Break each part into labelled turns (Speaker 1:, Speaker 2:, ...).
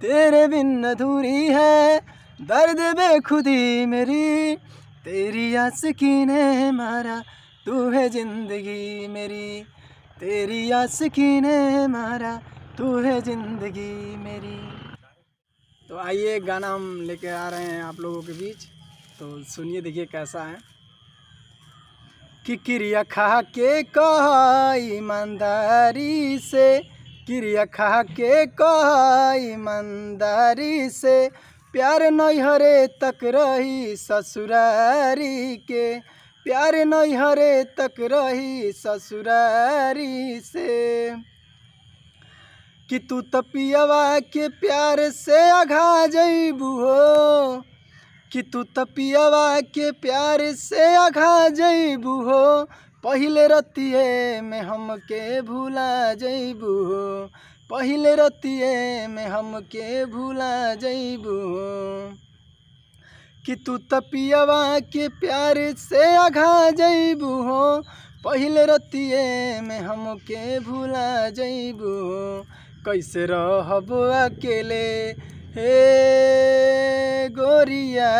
Speaker 1: तेरे बिन अधूरी है दर्द बेखुदी मेरी तेरी आस की ने मारा तू है जिंदगी मेरी तेरी आस की ने मारा तू है जिंदगी मेरी तो आइए गाना हम लेके आ रहे हैं आप लोगों के बीच तो सुनिए देखिए कैसा है कि किरिया खा के कहा ईमानदारी से किरिया खा के कह ईमानदारी से प्यार नैहरे तक रही ससुरारी के प्यार नैहरे तक रही ससुरारी से कि तू तपियवा तो के प्यार से अघा जैबू हो कि तू तपियवा तो के प्यार से अघा जैबू हो पहले रतिए में हमके भूला जैबू पहले रतिए में हमके भूला जैबू कि तू तपियवा के प्यार से आघा जैबू हो पहले रतिए में हमके भूला जैबू कैसे रहबो अकेले हे गोरिया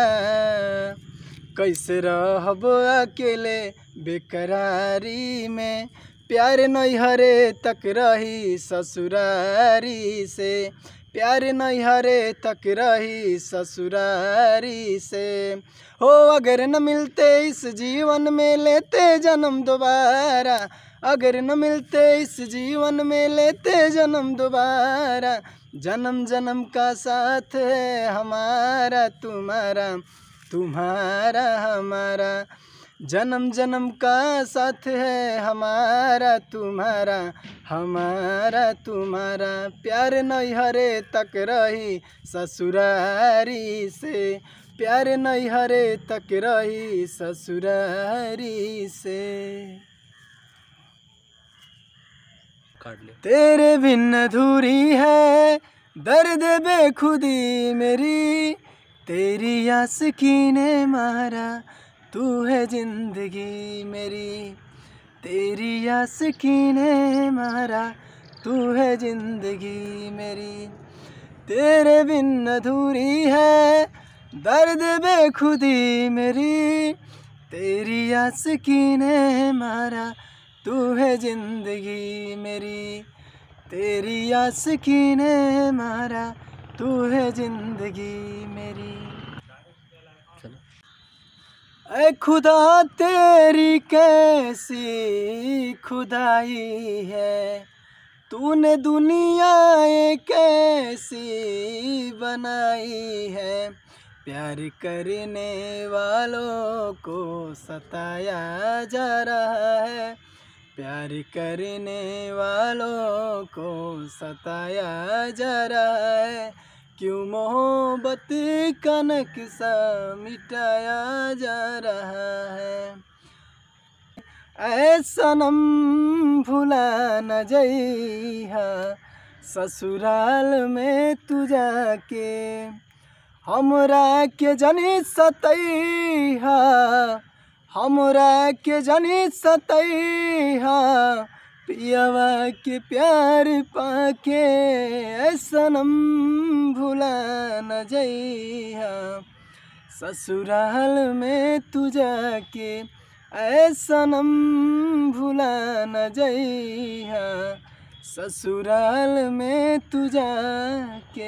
Speaker 1: कैसे रहबो अकेले बेकरारी में प्यार नैहरे तक रही ससुरारी से प्यार नैहरे तक रही ससुरारी से हो अगर न मिलते इस जीवन में लेते जन्म दोबारा अगर न मिलते इस जीवन में लेते जन्म दोबारा जन्म जन्म का साथ है हमारा तुम्हारा तुम्हारा हमारा जन्म जन्म का साथ है हमारा तुम्हारा हमारा तुम्हारा प्यार नहीं हरे तक रही ससुरारी से प्यार नहीं हरे तक रही ससुरारी से तेरे भिन्न अधूरी है दर्द बेखुदी मेरी तेरी आस की ने मारा तू है जिंदगी मेरी तेरी यास कीने मारा तू है जिंदगी मेरी तेरे बिन अधूरी है दर्द बेखुदी मेरी तेरी यास कीने मारा तू है जिंदगी मेरी तेरी यास कीने मारा तू है जिंदगी मेरी ऐ खुदा तेरी कैसी खुदाई है तूने दुनिया ये कैसी बनाई है प्यार करने वालों को सताया जा रहा है प्यार करने वालों को सताया जा रहा है क्यों मोहब्बत कनक सा मिटाया जा रहा है ऐसा नम भुला न जइहा ससुराल में तू जाके हमरा के जनी सतैहा हमरा के जनी सतैहा यवा के प्यार पाके सनम भुला न जइहा ससुराल में तू जाके सनम भुला न जइहा ससुराल में तू जाके